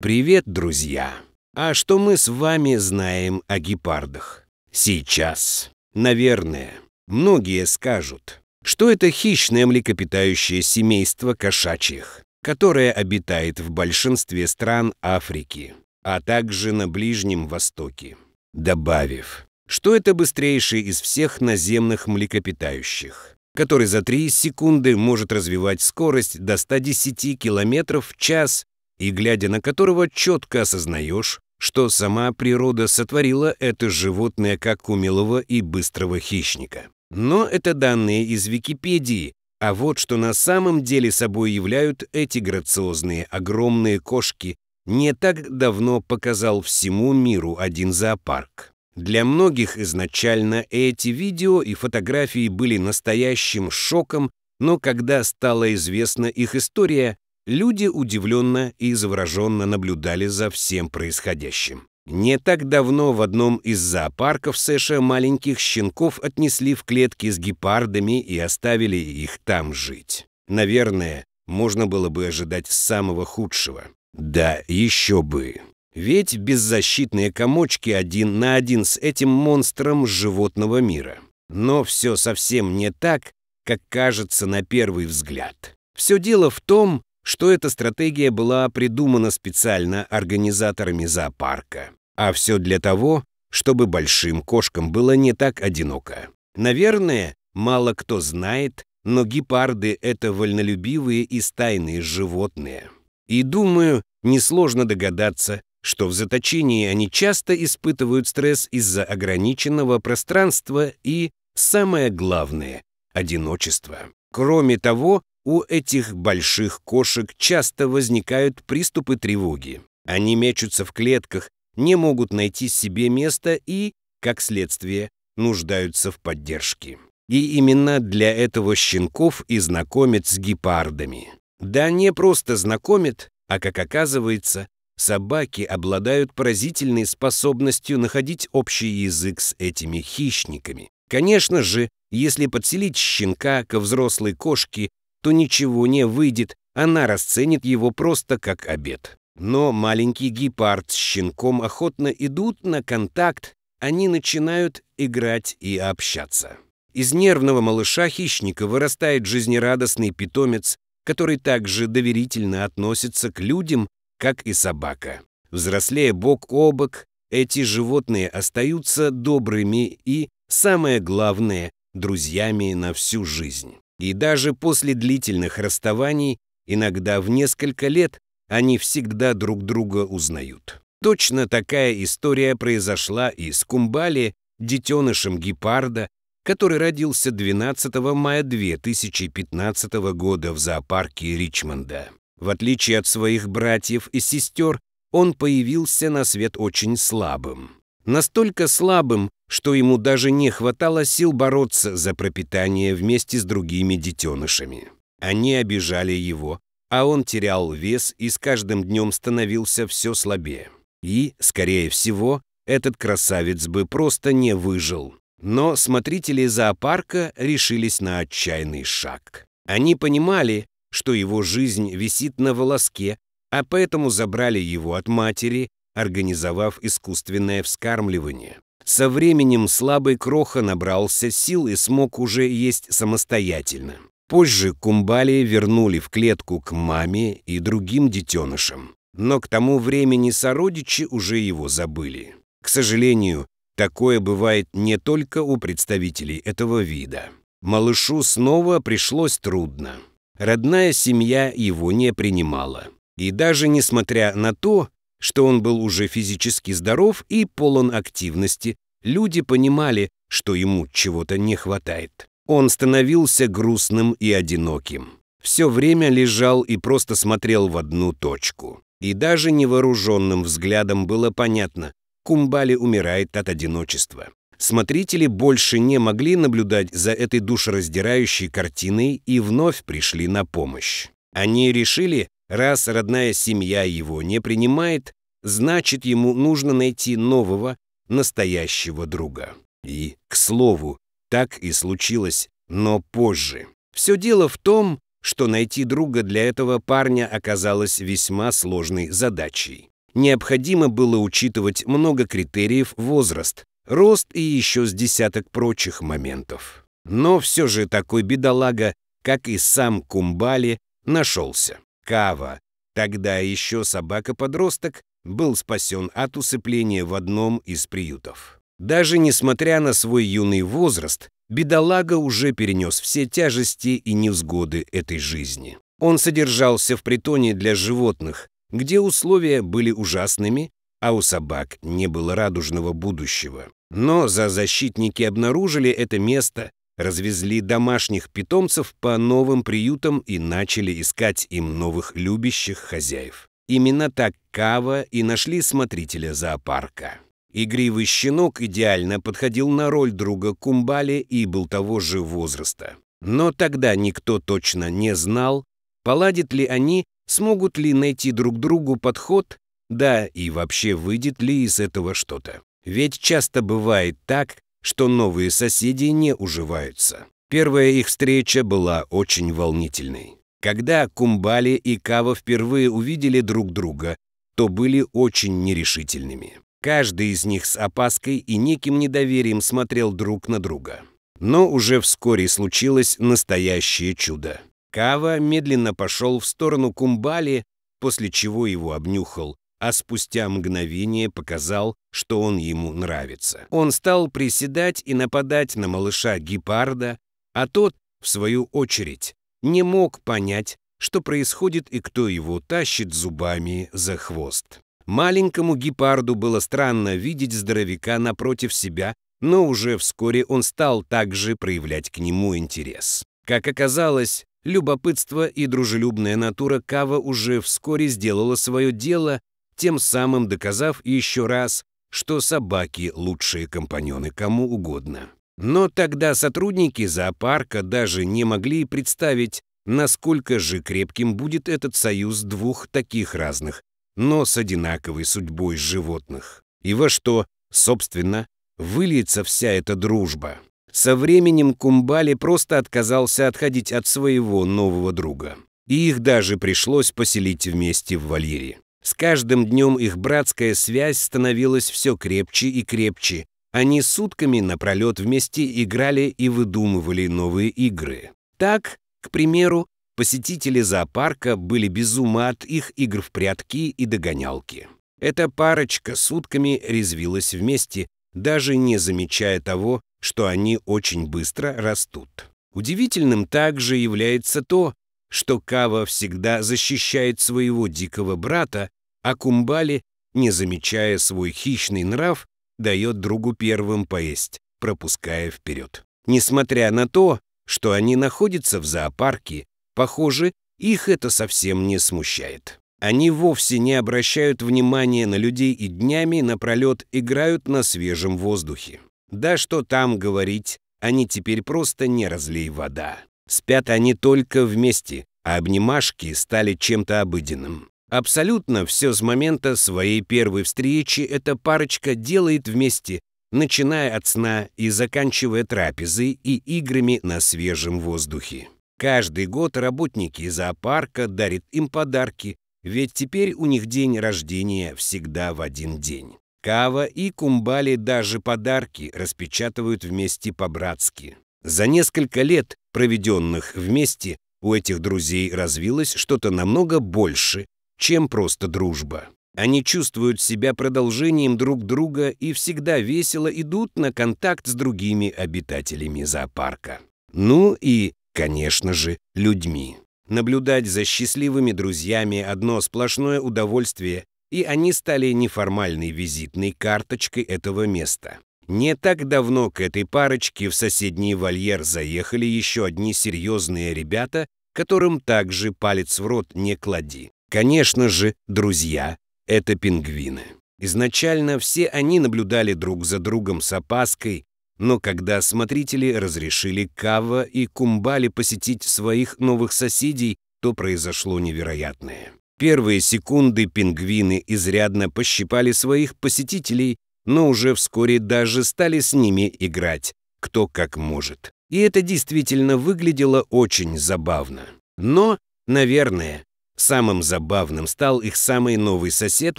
Привет, друзья! А что мы с вами знаем о гепардах? Сейчас, наверное, многие скажут, что это хищное млекопитающее семейство кошачьих, которое обитает в большинстве стран Африки, а также на Ближнем Востоке. Добавив, что это быстрейший из всех наземных млекопитающих, который за 3 секунды может развивать скорость до 110 км в час и глядя на которого четко осознаешь, что сама природа сотворила это животное как умелого и быстрого хищника. Но это данные из Википедии, а вот что на самом деле собой являют эти грациозные огромные кошки, не так давно показал всему миру один зоопарк. Для многих изначально эти видео и фотографии были настоящим шоком, но когда стала известна их история, Люди удивленно и завороженно наблюдали за всем происходящим. Не так давно в одном из зоопарков Сэша маленьких щенков отнесли в клетки с гепардами и оставили их там жить. Наверное, можно было бы ожидать самого худшего. Да, еще бы. Ведь беззащитные комочки один на один с этим монстром животного мира. Но все совсем не так, как кажется на первый взгляд. Все дело в том, что эта стратегия была придумана специально организаторами зоопарка. А все для того, чтобы большим кошкам было не так одиноко. Наверное, мало кто знает, но гепарды — это вольнолюбивые и стайные животные. И, думаю, несложно догадаться, что в заточении они часто испытывают стресс из-за ограниченного пространства и, самое главное, одиночества. Кроме того, у этих больших кошек часто возникают приступы тревоги. Они мечутся в клетках, не могут найти себе места и, как следствие, нуждаются в поддержке. И именно для этого щенков и знакомят с гепардами. Да не просто знакомят, а, как оказывается, собаки обладают поразительной способностью находить общий язык с этими хищниками. Конечно же, если подселить щенка ко взрослой кошке то ничего не выйдет, она расценит его просто как обед. Но маленький гепард с щенком охотно идут на контакт, они начинают играть и общаться. Из нервного малыша-хищника вырастает жизнерадостный питомец, который также доверительно относится к людям, как и собака. Взрослея бок о бок, эти животные остаются добрыми и, самое главное, друзьями на всю жизнь. И даже после длительных расставаний, иногда в несколько лет, они всегда друг друга узнают. Точно такая история произошла и с Кумбали, детенышем гепарда, который родился 12 мая 2015 года в зоопарке Ричмонда. В отличие от своих братьев и сестер, он появился на свет очень слабым настолько слабым, что ему даже не хватало сил бороться за пропитание вместе с другими детенышами. Они обижали его, а он терял вес и с каждым днем становился все слабее. И, скорее всего, этот красавец бы просто не выжил. Но смотрители зоопарка решились на отчаянный шаг. Они понимали, что его жизнь висит на волоске, а поэтому забрали его от матери организовав искусственное вскармливание. Со временем слабый Кроха набрался сил и смог уже есть самостоятельно. Позже Кумбали вернули в клетку к маме и другим детенышам. Но к тому времени сородичи уже его забыли. К сожалению, такое бывает не только у представителей этого вида. Малышу снова пришлось трудно. Родная семья его не принимала. И даже несмотря на то, что он был уже физически здоров и полон активности, люди понимали, что ему чего-то не хватает. Он становился грустным и одиноким. Все время лежал и просто смотрел в одну точку. И даже невооруженным взглядом было понятно, Кумбали умирает от одиночества. Смотрители больше не могли наблюдать за этой душераздирающей картиной и вновь пришли на помощь. Они решили, Раз родная семья его не принимает, значит ему нужно найти нового, настоящего друга. И, к слову, так и случилось, но позже. Все дело в том, что найти друга для этого парня оказалось весьма сложной задачей. Необходимо было учитывать много критериев возраст, рост и еще с десяток прочих моментов. Но все же такой бедолага, как и сам Кумбали, нашелся. Кава, тогда еще собака-подросток, был спасен от усыпления в одном из приютов. Даже несмотря на свой юный возраст, бедолага уже перенес все тяжести и невзгоды этой жизни. Он содержался в притоне для животных, где условия были ужасными, а у собак не было радужного будущего. Но за защитники обнаружили это место развезли домашних питомцев по новым приютам и начали искать им новых любящих хозяев. Именно так Кава и нашли смотрителя зоопарка. Игривый щенок идеально подходил на роль друга Кумбали и был того же возраста. Но тогда никто точно не знал, поладят ли они, смогут ли найти друг другу подход, да и вообще выйдет ли из этого что-то. Ведь часто бывает так, что новые соседи не уживаются. Первая их встреча была очень волнительной. Когда Кумбали и Кава впервые увидели друг друга, то были очень нерешительными. Каждый из них с опаской и неким недоверием смотрел друг на друга. Но уже вскоре случилось настоящее чудо. Кава медленно пошел в сторону Кумбали, после чего его обнюхал а спустя мгновение показал, что он ему нравится. Он стал приседать и нападать на малыша гепарда, а тот, в свою очередь, не мог понять, что происходит и кто его тащит зубами за хвост. Маленькому гепарду было странно видеть здоровяка напротив себя, но уже вскоре он стал также проявлять к нему интерес. Как оказалось, любопытство и дружелюбная натура Кава уже вскоре сделала свое дело, тем самым доказав еще раз, что собаки – лучшие компаньоны кому угодно. Но тогда сотрудники зоопарка даже не могли представить, насколько же крепким будет этот союз двух таких разных, но с одинаковой судьбой животных. И во что, собственно, выльется вся эта дружба. Со временем Кумбали просто отказался отходить от своего нового друга. И их даже пришлось поселить вместе в вольере. С каждым днем их братская связь становилась все крепче и крепче. Они сутками напролет вместе играли и выдумывали новые игры. Так, к примеру, посетители зоопарка были без ума от их игр в прятки и догонялки. Эта парочка сутками резвилась вместе, даже не замечая того, что они очень быстро растут. Удивительным также является то, что Кава всегда защищает своего дикого брата, а Кумбали, не замечая свой хищный нрав, дает другу первым поесть, пропуская вперед. Несмотря на то, что они находятся в зоопарке, похоже, их это совсем не смущает. Они вовсе не обращают внимания на людей и днями напролет играют на свежем воздухе. Да что там говорить, они теперь просто не разлей вода. Спят они только вместе, а обнимашки стали чем-то обыденным. Абсолютно все с момента своей первой встречи эта парочка делает вместе, начиная от сна и заканчивая трапезой и играми на свежем воздухе. Каждый год работники зоопарка дарят им подарки, ведь теперь у них день рождения всегда в один день. Кава и Кумбали даже подарки распечатывают вместе по-братски. За несколько лет, проведенных вместе, у этих друзей развилось что-то намного больше, чем просто дружба. Они чувствуют себя продолжением друг друга и всегда весело идут на контакт с другими обитателями зоопарка. Ну и, конечно же, людьми. Наблюдать за счастливыми друзьями одно сплошное удовольствие, и они стали неформальной визитной карточкой этого места. Не так давно к этой парочке в соседний вольер заехали еще одни серьезные ребята, которым также палец в рот не клади. Конечно же, друзья — это пингвины. Изначально все они наблюдали друг за другом с опаской, но когда смотрители разрешили Кава и Кумбали посетить своих новых соседей, то произошло невероятное. Первые секунды пингвины изрядно пощипали своих посетителей, но уже вскоре даже стали с ними играть, кто как может. И это действительно выглядело очень забавно. Но, наверное, Самым забавным стал их самый новый сосед,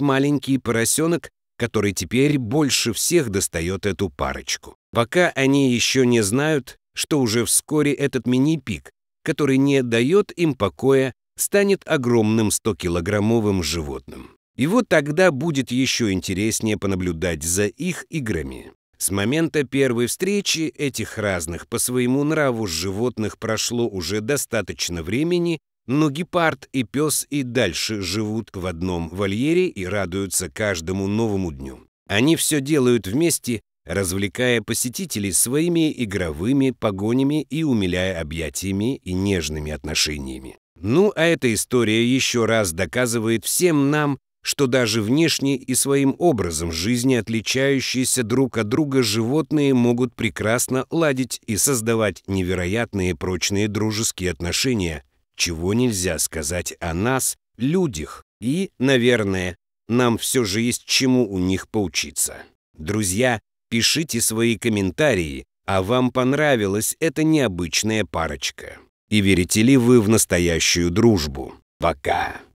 маленький поросенок, который теперь больше всех достает эту парочку. Пока они еще не знают, что уже вскоре этот мини-пик, который не дает им покоя, станет огромным 100-килограммовым животным. И вот тогда будет еще интереснее понаблюдать за их играми. С момента первой встречи этих разных по своему нраву животных прошло уже достаточно времени, но гепард и пес и дальше живут в одном вольере и радуются каждому новому дню. Они все делают вместе, развлекая посетителей своими игровыми погонями и умиляя объятиями и нежными отношениями. Ну, а эта история еще раз доказывает всем нам, что даже внешне и своим образом жизни отличающиеся друг от друга животные могут прекрасно ладить и создавать невероятные прочные дружеские отношения, чего нельзя сказать о нас, людях, и, наверное, нам все же есть чему у них поучиться. Друзья, пишите свои комментарии, а вам понравилась эта необычная парочка. И верите ли вы в настоящую дружбу? Пока!